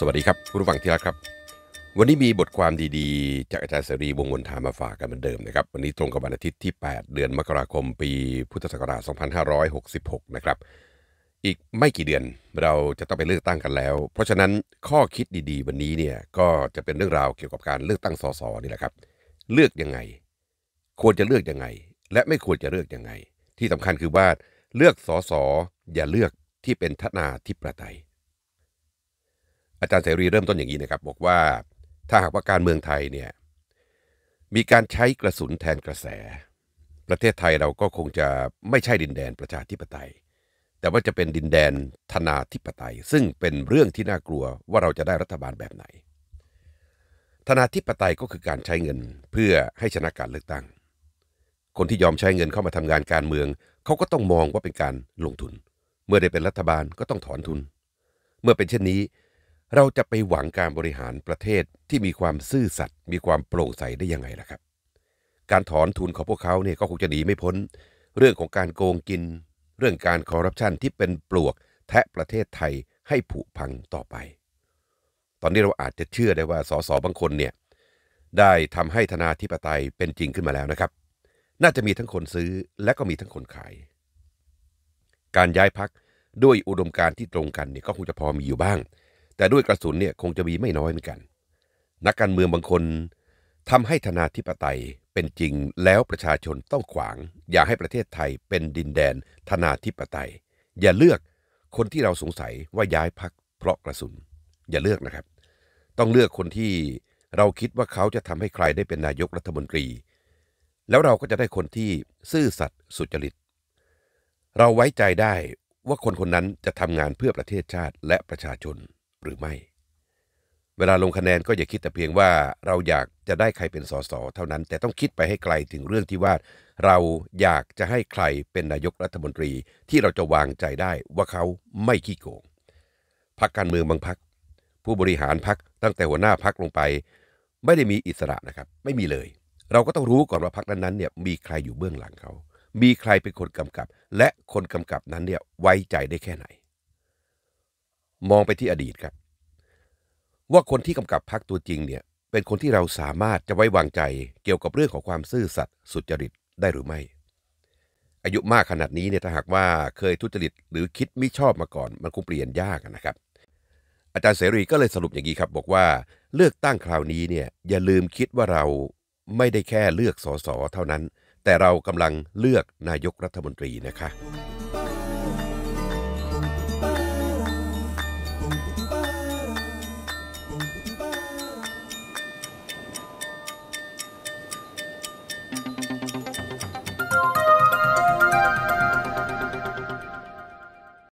สวัสดีครับคุณผู้ฟังที่รักครับ วันนี้มีบทความดีๆจากอาจารย์เสรีวงวนธามาฝากกันเหมือนเดิมนะครับ วันนี้ตรงกับวันอาทิตย์ที่ 8 เดือนมกราคม ปีพุทธศักราช 2566 นะครับ อีกไม่กี่เดือนเราจะต้องไปเลือกตั้งกันแล้ว เพราะฉะนั้นข้อคิดดีๆ วันนี้เนี่ยก็จะเป็นเรื่องราวเกี่ยวกับการเลือกตั้งสสนี่แหละครับ เลือกยังไง ควรจะเลือกยังไง และไม่ควรจะเลือกยังไง ที่สำคัญคือว่าเลือกสสอย่าเลือกที่เป็นทนาธิปไตยอาจารย์เสรีเริ่มต้นอย่างนี้นะครับ บอกว่าถ้าหากว่าการเมืองไทยเนี่ยมีการใช้กระสุนแทนกระแส ประเทศไทยเราก็คงจะไม่ใช่ดินแดนประชาธิปไตย แต่ว่าจะเป็นดินแดนธนาธิปไตย ซึ่งเป็นเรื่องที่น่ากลัวว่าเราจะได้รัฐบาลแบบไหน ธนาธิปไตยก็คือการใช้เงินเพื่อให้ชนะการเลือกตั้ง คนที่ยอมใช้เงินเข้ามาทำงานการเมืองเขาก็ต้องมองว่าเป็นการลงทุน เมื่อได้เป็นรัฐบาลก็ต้องถอนทุน เมื่อเป็นเช่นนี้เราจะไปหวังการบริหารประเทศที่มีความซื่อสัตย์มีความโปร่งใสได้ยังไงล่ะครับ การถอนทุนของพวกเขาเนี่ยก็คงจะหนีไม่พ้น เรื่องของการโกงกิน เรื่องการคอร์รัปชันที่เป็นปลวกแทะประเทศไทยให้ผุพังต่อไป ตอนนี้เราอาจจะเชื่อได้ว่าสสบางคนเนี่ยได้ทำให้ธนาธิปไตยเป็นจริงขึ้นมาแล้วนะครับ น่าจะมีทั้งคนซื้อและก็มีทั้งคนขาย การย้ายพักด้วยอุดมการที่ตรงกันเนี่ยก็คงจะพอมีอยู่บ้างแต่ด้วยกระสุนเนี่ยคงจะมีไม่น้อยเหมือนกัน นักการเมืองบางคนทำให้ธนาธิปไตยเป็นจริงแล้วประชาชนต้องขวาง อย่าให้ประเทศไทยเป็นดินแดนธนาธิปไตย อย่าเลือกคนที่เราสงสัยว่าย้ายพักเพราะกระสุนอย่าเลือกนะครับ ต้องเลือกคนที่เราคิดว่าเขาจะทำให้ใครได้เป็นนายกรัฐมนตรี แล้วเราก็จะได้คนที่ซื่อสัตย์สุจริต เราไว้ใจได้ว่าคนคนนั้นจะทำงานเพื่อประเทศชาติและประชาชนหรือไม่ เวลาลงคะแนนก็อย่าคิดแต่เพียงว่า เราอยากจะได้ใครเป็นสสเท่านั้น แต่ต้องคิดไปให้ไกลถึงเรื่องที่ว่า เราอยากจะให้ใครเป็นนายกรัฐมนตรีที่เราจะวางใจได้ว่าเขาไม่ขี้โกงพักการเมืองบางพักผู้บริหารพักตั้งแต่หัวหน้าพักลงไป ไม่ได้มีอิสระนะครับไม่มีเลย เราก็ต้องรู้ก่อนว่าพักนั้นๆเนี่ยมีใครอยู่เบื้องหลังเขา มีใครเป็นคนกำกับ และคนกำกับนั้นเนี่ยไว้ใจได้แค่ไหนมองไปที่อดีตครับ ว่าคนที่กำกับพักตัวจริงเนี่ยเป็นคนที่เราสามารถจะไว้วางใจเกี่ยวกับเรื่องของความซื่อสัตย์สุจริตได้หรือไม่ อายุมากขนาดนี้เนี่ยถ้าหากว่าเคยทุจริตหรือคิดไม่ชอบมาก่อนมันคงเปลี่ยนยากนะครับ อาจารย์เสรีก็เลยสรุปอย่างนี้ครับ บอกว่าเลือกตั้งคราวนี้เนี่ยอย่าลืมคิดว่าเราไม่ได้แค่เลือกสสเท่านั้น แต่เรากำลังเลือกนายกรัฐมนตรีนะคะ